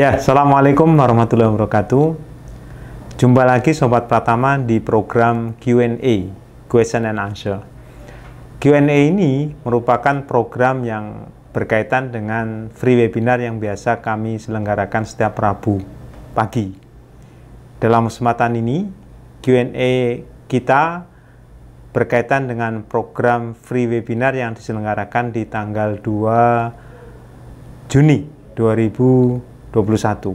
Ya, Assalamualaikum warahmatullahi wabarakatuh. Jumpa lagi Sobat Pratama di program Q&A, Question and Answer. Q&A ini merupakan program yang berkaitan dengan free webinar yang biasa kami selenggarakan setiap Rabu pagi. Dalam kesempatan ini, Q&A kita berkaitan dengan program free webinar yang diselenggarakan di tanggal 2 Juni 2020 21.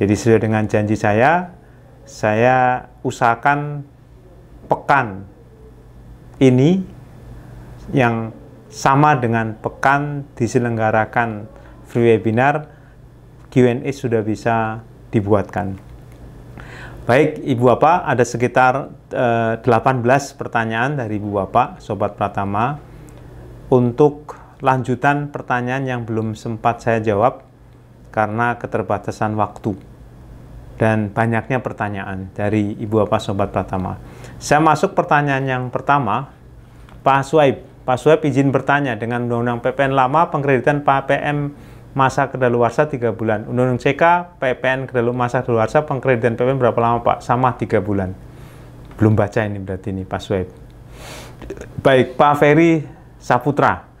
Jadi sesuai dengan janji saya, saya usahakan pekan ini yang sama dengan pekan diselenggarakan free webinar Q&A sudah bisa dibuatkan. Baik, Ibu Bapak, ada sekitar 18 eh, pertanyaan dari Ibu Bapak, Sobat Pratama. Untuk lanjutan pertanyaan yang belum sempat saya jawab, karena keterbatasan waktu dan banyaknya pertanyaan dari Ibu Apa Sobat Pratama. Saya masuk pertanyaan yang pertama, Pak Suaib. Pak Suaib izin bertanya dengan Undang-Undang PPN lama pengkreditan PPM masa kedaluarsa 3 bulan. Undang-Undang CK PPN kedaluarsa kedaluarsa pengkreditan PPN berapa lama Pak? Sama 3 bulan. Belum baca ini berarti ini Pak Suaib. Baik, Pak Ferry Saputra.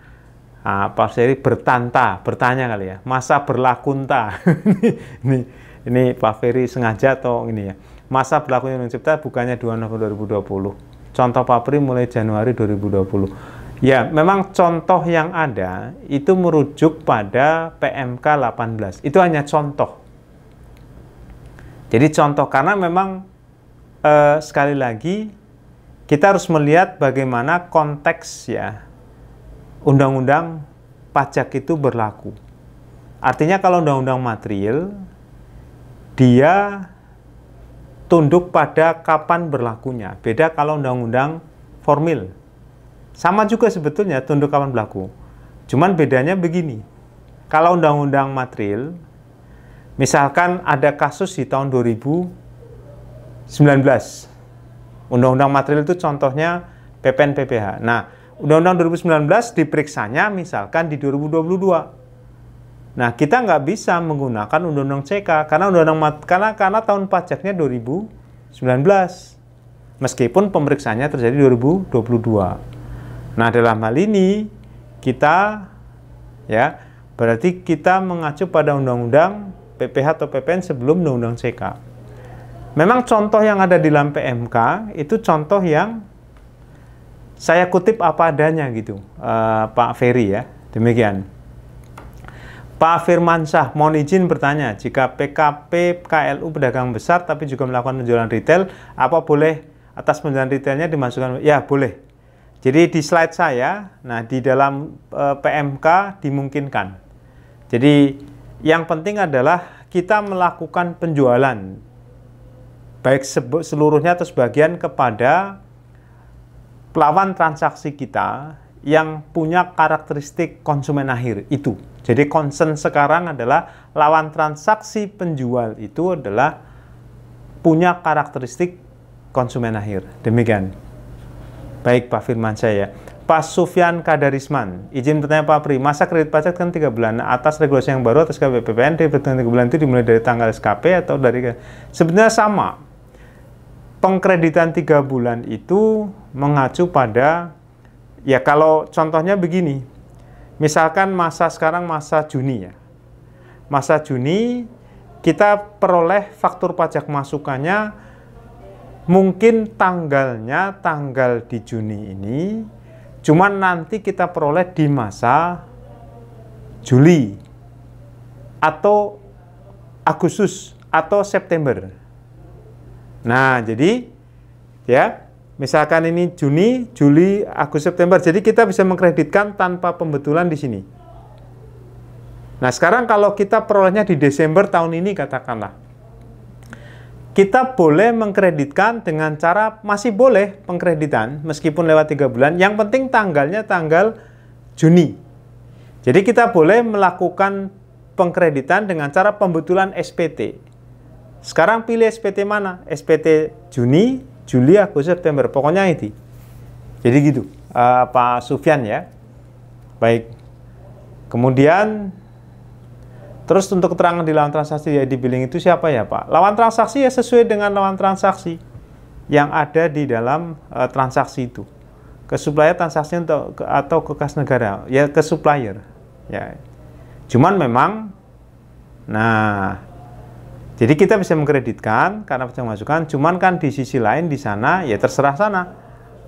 Ah, pak ferry bertanta bertanya kali ya masa berlakunta ini, ini Pak Ferry sengaja atau ini ya masa berlakunya mencipta bukannya 2 November 2020 contoh pak Papri mulai Januari 2020 ya memang contoh yang ada itu merujuk pada PMK 18 itu hanya contoh jadi contoh karena memang eh, sekali lagi kita harus melihat bagaimana konteks ya undang-undang pajak itu berlaku. Artinya kalau undang-undang material, dia tunduk pada kapan berlakunya. Beda kalau undang-undang formil. Sama juga sebetulnya tunduk kapan berlaku. Cuman bedanya begini. Kalau undang-undang material, misalkan ada kasus di tahun 2019. Undang-undang material itu contohnya PPN PPH. Nah, Undang-Undang 2019 diperiksanya misalkan di 2022. Nah, kita nggak bisa menggunakan Undang-Undang CK karena Undang-Undang karena karena tahun pajaknya 2019. Meskipun pemeriksaannya terjadi 2022. Nah, dalam hal ini kita ya berarti kita mengacu pada Undang-Undang PPH atau PPN sebelum Undang-Undang CK. Memang contoh yang ada di dalam PMK itu contoh yang saya kutip apa adanya gitu uh, Pak Ferry ya demikian Pak Firmansyah mohon izin bertanya jika PKP KLU pedagang besar tapi juga melakukan penjualan retail apa boleh atas penjualan retailnya dimasukkan ya boleh jadi di slide saya nah di dalam uh, eh, PMK dimungkinkan jadi yang penting adalah kita melakukan penjualan baik seluruhnya atau sebagian kepada lawan transaksi kita yang punya karakteristik konsumen akhir itu. Jadi concern sekarang adalah lawan transaksi penjual itu adalah punya karakteristik konsumen akhir. Demikian. Baik Pak Firman saya. Pak Sufyan Kadarisman, izin bertanya Pak Pri, masa kredit pajak kan 3 bulan atas regulasi yang baru atas KBPPN, debit 3 bulan itu dimulai dari tanggal SKP atau dari... Sebenarnya sama. Pengkreditan 3 bulan itu mengacu pada ya kalau contohnya begini. Misalkan masa sekarang masa Juni ya. Masa Juni kita peroleh faktur pajak masukannya mungkin tanggalnya tanggal di Juni ini cuman nanti kita peroleh di masa Juli atau Agustus atau September. Nah, jadi ya Misalkan ini Juni, Juli, Agustus, September. Jadi kita bisa mengkreditkan tanpa pembetulan di sini. Nah, sekarang kalau kita perolehnya di Desember tahun ini katakanlah. Kita boleh mengkreditkan dengan cara masih boleh pengkreditan meskipun lewat 3 bulan. Yang penting tanggalnya tanggal Juni. Jadi kita boleh melakukan pengkreditan dengan cara pembetulan SPT. Sekarang pilih SPT mana? SPT Juni, Juli, Agustus, September. Pokoknya itu. Jadi gitu, uh, Pak Sufyan ya. Baik. Kemudian terus untuk keterangan di lawan transaksi ya di billing itu siapa ya Pak? Lawan transaksi ya sesuai dengan lawan transaksi yang ada di dalam uh, transaksi itu. Ke supplier transaksi untuk, ke, atau ke kas negara, ya ke supplier. Ya. Cuman memang nah jadi kita bisa mengkreditkan karena pajak masukan, cuman kan di sisi lain di sana ya terserah sana.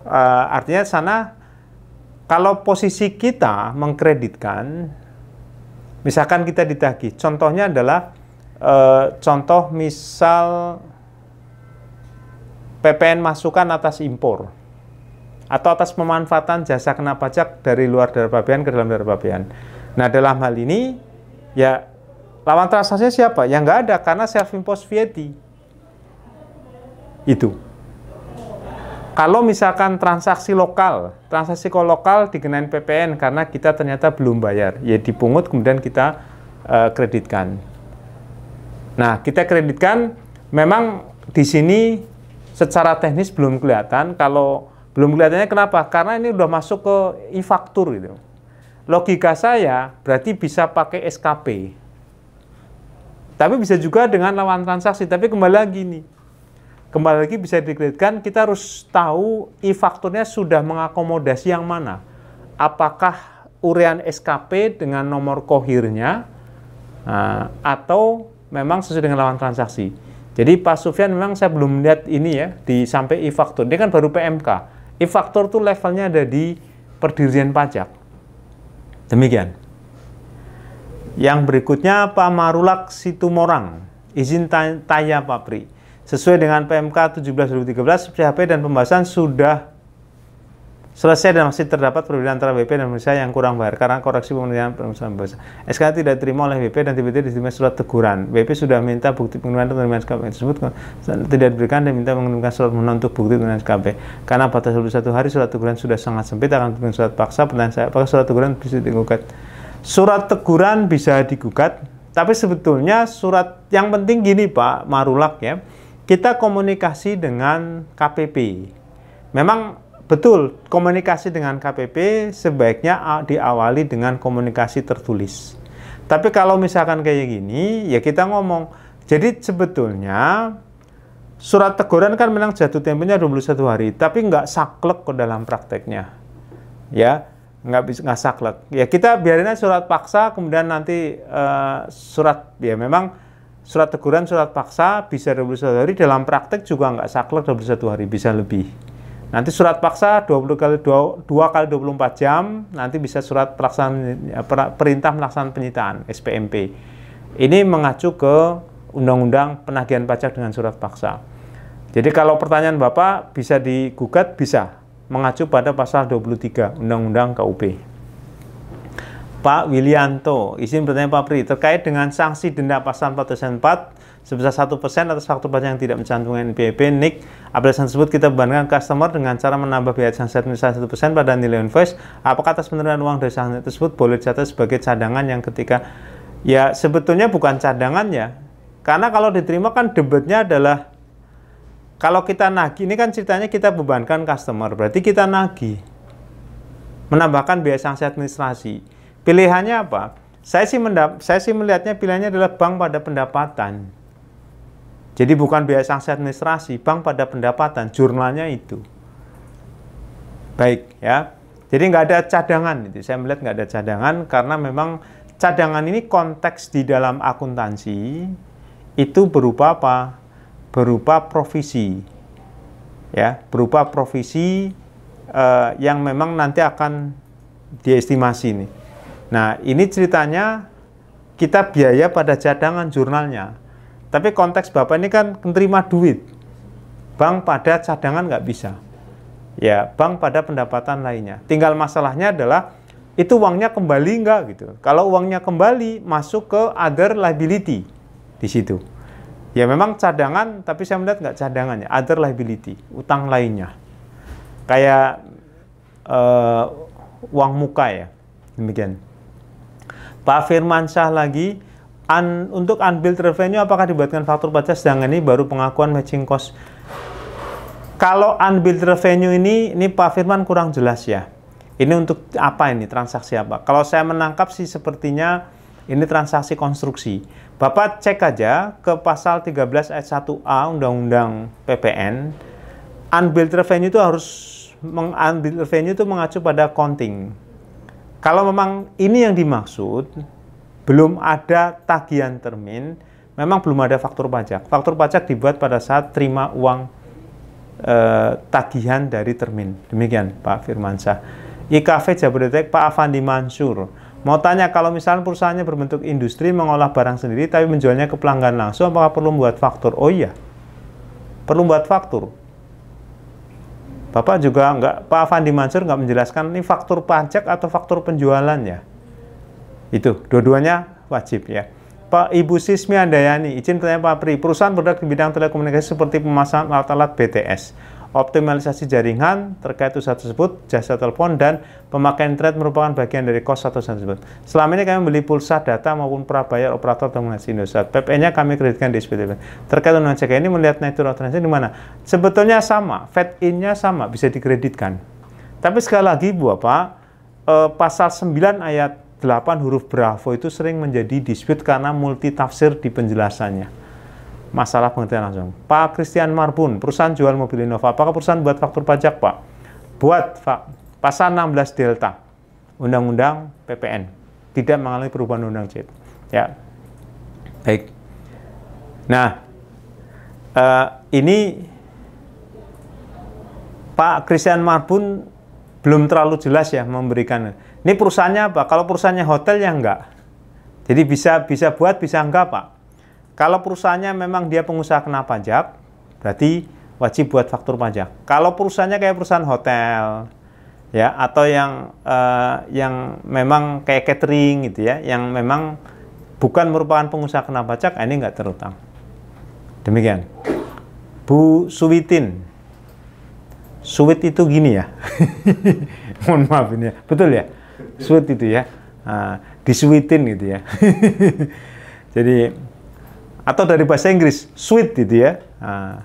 E, artinya sana kalau posisi kita mengkreditkan, misalkan kita ditagih, contohnya adalah e, contoh misal PPN masukan atas impor atau atas pemanfaatan jasa kena pajak dari luar darpabean ke dalam darpabean. Nah dalam hal ini ya Lawan transaksinya siapa? Yang nggak ada karena self-imposed VAT. Itu. Kalau misalkan transaksi lokal, transaksi lokal dikenain PPN karena kita ternyata belum bayar, ya dipungut kemudian kita uh, kreditkan. Nah, kita kreditkan memang di sini secara teknis belum kelihatan kalau belum kelihatannya kenapa? Karena ini udah masuk ke e-faktur gitu. Logika saya berarti bisa pakai SKP. Tapi bisa juga dengan lawan transaksi. Tapi kembali lagi nih, kembali lagi bisa dikreditkan, kita harus tahu ifakturnya fakturnya sudah mengakomodasi yang mana. Apakah urean SKP dengan nomor kohirnya eh, atau memang sesuai dengan lawan transaksi. Jadi Pak Sufyan memang saya belum lihat ini ya di sampai e faktur. Dia kan baru PMK. e faktur tuh levelnya ada di perdirian pajak. Demikian. Yang berikutnya Pak Marulak Situmorang, izin tanya Pak Pri Sesuai dengan PMK 17 2013, PHP dan pembahasan sudah selesai dan masih terdapat perbedaan antara BP dan Indonesia yang kurang bayar karena koreksi pemerintahan perusahaan bahasa. SK tidak diterima oleh BP dan tiba-tiba diterima surat teguran. BP sudah minta bukti penggunaan penerimaan SKP tersebut tidak diberikan dan minta mengirimkan surat menuntut untuk bukti penggunaan SKP. Karena batas 21 hari surat teguran sudah sangat sempit akan diberikan surat paksa pertanyaan saya apakah surat teguran bisa digugat Surat teguran bisa digugat, tapi sebetulnya surat yang penting gini Pak Marulak ya, kita komunikasi dengan KPP. Memang betul komunikasi dengan KPP sebaiknya diawali dengan komunikasi tertulis. Tapi kalau misalkan kayak gini, ya kita ngomong. Jadi sebetulnya surat teguran kan memang jatuh temponya 21 hari, tapi nggak saklek ke dalam prakteknya. Ya, nggak bisa nggak saklek. Ya kita biarin surat paksa, kemudian nanti uh, surat ya memang surat teguran, surat paksa bisa 21 hari, dalam praktek juga nggak saklek satu hari, bisa lebih. Nanti surat paksa 20 kali 2, dua kali empat jam, nanti bisa surat pelaksanaan ya, perintah melaksanakan penyitaan SPMP. Ini mengacu ke undang-undang penagihan pajak dengan surat paksa. Jadi kalau pertanyaan Bapak bisa digugat bisa, mengacu pada pasal 23 Undang-Undang KUP. Pak Wilianto, izin bertanya Pak Pri, terkait dengan sanksi denda pasal 404 sebesar persen atas faktor pajak yang tidak mencantumkan NPWP NIK. Aplikasi tersebut kita bebankan customer dengan cara menambah biaya transaksi administrasi persen pada nilai invoice. Apakah atas penerimaan uang dari sanksi tersebut boleh dicatat sebagai cadangan yang ketika ya sebetulnya bukan cadangan ya. Karena kalau diterima kan debetnya adalah kalau kita nagih, ini kan ceritanya kita bebankan customer, berarti kita nagih. Menambahkan biaya sanksi administrasi. Pilihannya apa? Saya sih, mendap saya sih melihatnya pilihannya adalah bank pada pendapatan. Jadi bukan biaya sanksi administrasi, bank pada pendapatan, jurnalnya itu. Baik, ya. Jadi nggak ada cadangan, itu saya melihat nggak ada cadangan karena memang cadangan ini konteks di dalam akuntansi itu berupa apa? berupa provisi ya berupa provisi uh, yang memang nanti akan diestimasi nih. Nah ini ceritanya kita biaya pada cadangan jurnalnya. Tapi konteks bapak ini kan menerima duit. Bank pada cadangan nggak bisa. Ya bank pada pendapatan lainnya. Tinggal masalahnya adalah itu uangnya kembali nggak gitu. Kalau uangnya kembali masuk ke other liability di situ. Ya memang cadangan, tapi saya melihat nggak cadangannya, other liability, utang lainnya. Kayak uh, uang muka ya, demikian. Pak Firman Syah lagi, un, untuk unbilled revenue apakah dibuatkan faktur pajak sedangkan ini baru pengakuan matching cost. Kalau unbilled revenue ini, ini Pak Firman kurang jelas ya. Ini untuk apa ini, transaksi apa? Kalau saya menangkap sih sepertinya ini transaksi konstruksi. Bapak cek aja ke pasal 13 ayat 1A Undang-Undang PPN. Unbilled revenue itu harus unbilled revenue itu mengacu pada counting. Kalau memang ini yang dimaksud, belum ada tagihan termin, memang belum ada faktur pajak. Faktur pajak dibuat pada saat terima uang e, tagihan dari termin. Demikian Pak Firmansyah. IKV Jabodetabek Pak Afandi Mansur. Mau tanya kalau misalnya perusahaannya berbentuk industri mengolah barang sendiri tapi menjualnya ke pelanggan langsung apakah perlu membuat faktur? Oh iya. Perlu membuat faktur. Bapak juga nggak, Pak Fandi Mansur nggak menjelaskan ini faktur pajak atau faktur penjualannya. Itu, dua-duanya wajib ya. Pak Ibu Sismi Andayani, izin bertanya Pak Pri, perusahaan bergerak di bidang telekomunikasi seperti pemasangan alat-alat BTS optimalisasi jaringan terkait usaha tersebut, jasa telepon, dan pemakaian internet merupakan bagian dari kos atau tersebut. Selama ini kami beli pulsa data maupun prabayar operator dominasi Indosat. PPN-nya kami kreditkan di SPTB. Terkait dengan CK ini melihat nature transaksi di mana? Sebetulnya sama, fat in-nya sama, bisa dikreditkan. Tapi sekali lagi Bu apa eh, pasal 9 ayat 8 huruf bravo itu sering menjadi dispute karena multi tafsir di penjelasannya masalah pengertian langsung. Pak Christian Marbun, perusahaan jual mobil Innova. Apakah perusahaan buat faktur pajak, Pak? Buat, Pak. Pasal 16 Delta. Undang-Undang PPN. Tidak mengalami perubahan Undang CIT. Ya. Baik. Nah, uh, ini Pak Christian Marbun belum terlalu jelas ya memberikan. Ini perusahaannya apa? Kalau perusahaannya hotel ya enggak. Jadi bisa bisa buat, bisa enggak, Pak. Kalau perusahaannya memang dia pengusaha kena pajak, berarti wajib buat faktur pajak. Kalau perusahaannya kayak perusahaan hotel, ya atau yang uh, yang memang kayak catering gitu ya, yang memang bukan merupakan pengusaha kena pajak, nah ini nggak terutang. Demikian. Bu Suwitin. Suwit itu gini ya. Mohon maaf ini ya. Betul ya? Suwit itu ya. Uh, disuwitin gitu ya. Jadi atau dari bahasa Inggris sweet gitu ya nah,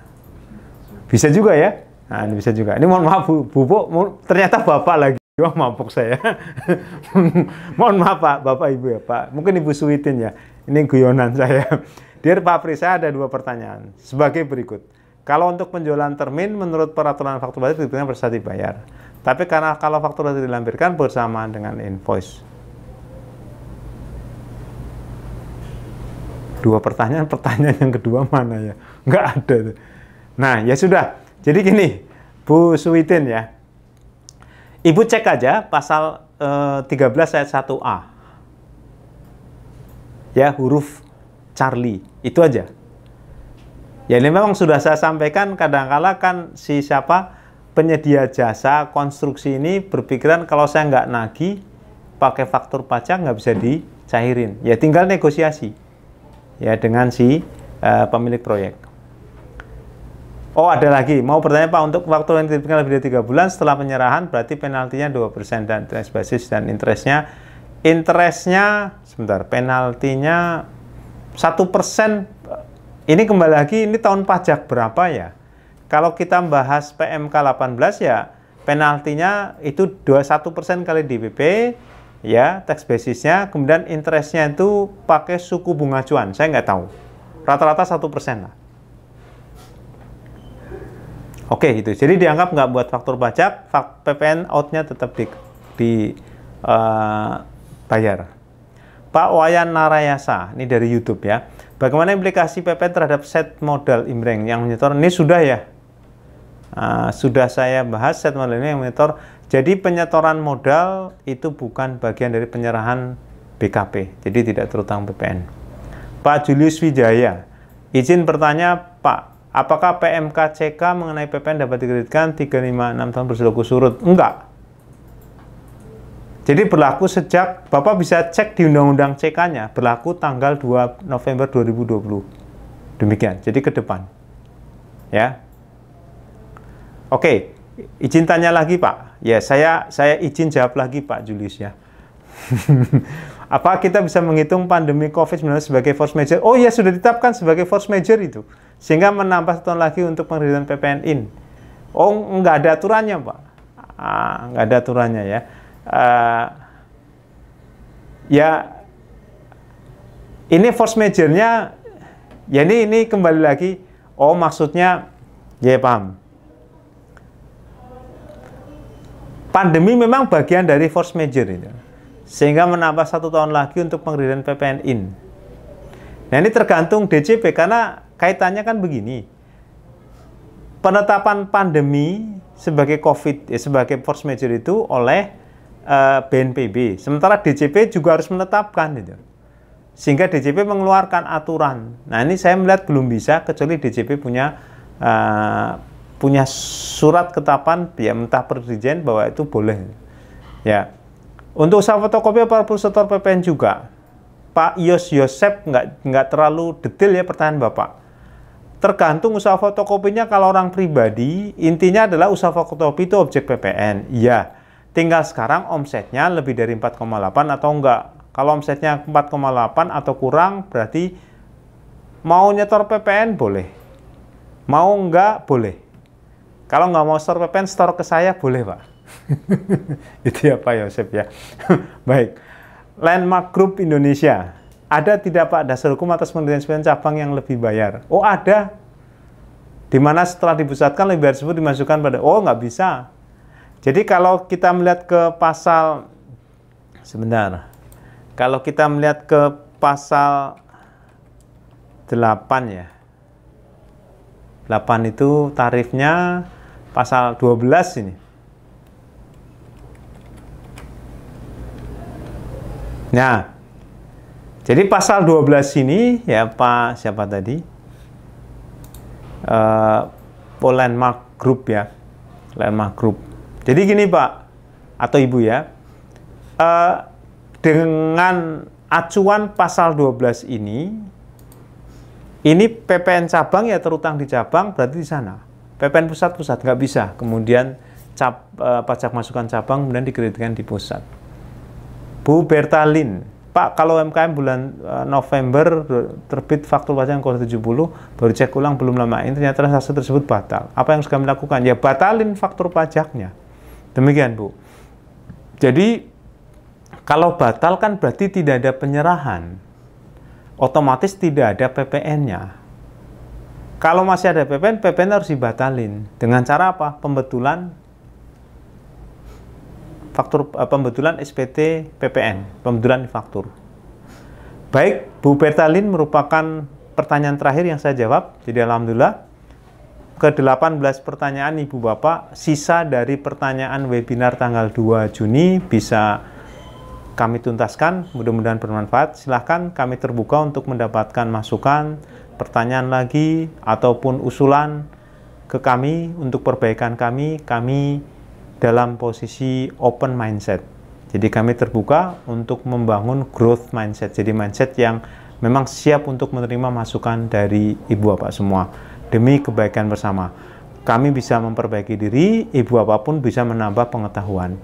bisa juga ya nah, ini bisa juga ini mohon maaf bu bubuk ternyata bapak lagi Wah mampuk saya. Mohon maaf Pak, Bapak Ibu ya Pak. Mungkin Ibu sweetin ya. Ini guyonan saya. Dear Pak Pri, saya ada dua pertanyaan. Sebagai berikut. Kalau untuk penjualan termin, menurut peraturan faktur batik, diberikan bersaat dibayar. Tapi karena kalau faktur batik dilampirkan bersamaan dengan invoice. dua pertanyaan, pertanyaan yang kedua mana ya? Nggak ada. Nah, ya sudah. Jadi gini, Bu Suwitin ya. Ibu cek aja pasal eh, 13 ayat 1A. Ya, huruf Charlie. Itu aja. Ya ini memang sudah saya sampaikan kadangkala kan si siapa penyedia jasa konstruksi ini berpikiran kalau saya nggak nagih pakai faktor pajak nggak bisa dicairin. Ya tinggal negosiasi ya dengan si uh, pemilik proyek. Oh ada lagi, mau bertanya Pak, untuk waktu yang ditentukan lebih dari tiga bulan setelah penyerahan berarti penaltinya dua persen dan interest basis dan interestnya interestnya sebentar, penaltinya satu persen ini kembali lagi ini tahun pajak berapa ya kalau kita bahas PMK 18 ya penaltinya itu dua satu persen kali DPP ya tax basisnya kemudian interestnya itu pakai suku bunga cuan saya nggak tahu rata-rata satu persen lah oke itu jadi dianggap nggak buat faktur pajak fak PPN outnya tetap di, di uh, bayar Pak Wayan Narayasa ini dari YouTube ya bagaimana implikasi PPN terhadap set modal imreng yang menyetor ini sudah ya Ah, sudah saya bahas set model ini yang monitor. Jadi penyetoran modal itu bukan bagian dari penyerahan BKP, jadi tidak terutang BPN. Pak Julius Wijaya, izin bertanya Pak, apakah PMK CK mengenai BPN dapat dikreditkan 356 tahun berlaku surut? Enggak. Jadi berlaku sejak, Bapak bisa cek di Undang-Undang CK-nya, berlaku tanggal 2 November 2020. Demikian, jadi ke depan. Ya, Oke, izin tanya lagi Pak. Ya, saya saya izin jawab lagi Pak Julius ya. Apa kita bisa menghitung pandemi COVID-19 sebagai force major? Oh ya, sudah ditetapkan sebagai force major itu. Sehingga menambah satu lagi untuk pengerjaan PPN in. Oh, nggak ada aturannya, Pak. Ah, nggak ada aturannya ya. Uh, ya, ini force major-nya, ya ini, ini kembali lagi. Oh, maksudnya, ya paham Pandemi memang bagian dari force major itu. Sehingga menambah satu tahun lagi untuk pengiriman PPN in. Nah ini tergantung DCP karena kaitannya kan begini. Penetapan pandemi sebagai COVID, eh, sebagai force major itu oleh eh, BNPB. Sementara DCP juga harus menetapkan itu. Sehingga DCP mengeluarkan aturan. Nah ini saya melihat belum bisa kecuali DCP punya eh, punya surat ketapan ya mentah perdirijen bahwa itu boleh ya untuk usaha fotokopi para perusahaan PPN juga Pak Yos Yosep nggak nggak terlalu detail ya pertanyaan Bapak tergantung usaha fotokopinya kalau orang pribadi intinya adalah usaha fotokopi itu objek PPN iya tinggal sekarang omsetnya lebih dari 4,8 atau enggak kalau omsetnya 4,8 atau kurang berarti mau nyetor PPN boleh mau enggak boleh kalau nggak mau store VPN store ke saya boleh, Pak. Itu ya Pak Yosep ya. Baik. Landmark Group Indonesia. Ada tidak Pak dasar hukum atas pendirian cabang yang lebih bayar? Oh ada. Di mana setelah dipusatkan lebih bayar tersebut dimasukkan pada oh nggak bisa. Jadi kalau kita melihat ke pasal sebenarnya, Kalau kita melihat ke pasal 8 ya. 8 itu tarifnya pasal 12 ini. Nah, jadi pasal 12 ini ya Pak siapa tadi? Uh, oh, landmark group ya. Landmark group. Jadi gini Pak atau Ibu ya. Uh, dengan acuan pasal 12 ini ini PPN cabang ya terutang di cabang berarti di sana. PPN pusat pusat nggak bisa. Kemudian cap, eh, pajak masukan cabang kemudian dikreditkan di pusat. Bu Bertalin, Pak kalau MKM bulan eh, November terbit faktur pajak yang tujuh 70 baru cek ulang belum lama ini ternyata transaksi tersebut batal. Apa yang sudah melakukan Ya batalin faktur pajaknya. Demikian Bu. Jadi kalau batal kan berarti tidak ada penyerahan otomatis tidak ada PPN-nya. Kalau masih ada PPN, PPN harus dibatalin. Dengan cara apa? Pembetulan faktur eh, pembetulan SPT PPN, pembetulan faktur. Baik, Bu Bertalin merupakan pertanyaan terakhir yang saya jawab. Jadi alhamdulillah ke-18 pertanyaan Ibu Bapak sisa dari pertanyaan webinar tanggal 2 Juni bisa kami tuntaskan. Mudah-mudahan bermanfaat. Silahkan kami terbuka untuk mendapatkan masukan, pertanyaan lagi, ataupun usulan ke kami untuk perbaikan kami. Kami dalam posisi open mindset. Jadi kami terbuka untuk membangun growth mindset. Jadi mindset yang memang siap untuk menerima masukan dari ibu bapak semua demi kebaikan bersama. Kami bisa memperbaiki diri, ibu apapun bisa menambah pengetahuan.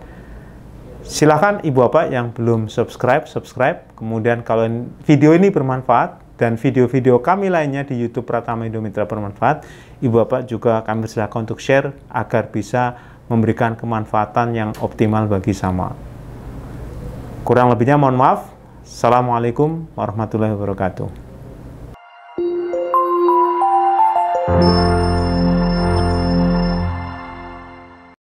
Silahkan ibu bapak yang belum subscribe, subscribe. Kemudian kalau video ini bermanfaat, dan video-video kami lainnya di YouTube Pratama Indomitra bermanfaat. Ibu Bapak juga kami silakan untuk share agar bisa memberikan kemanfaatan yang optimal bagi sama. Kurang lebihnya mohon maaf. Assalamualaikum warahmatullahi wabarakatuh.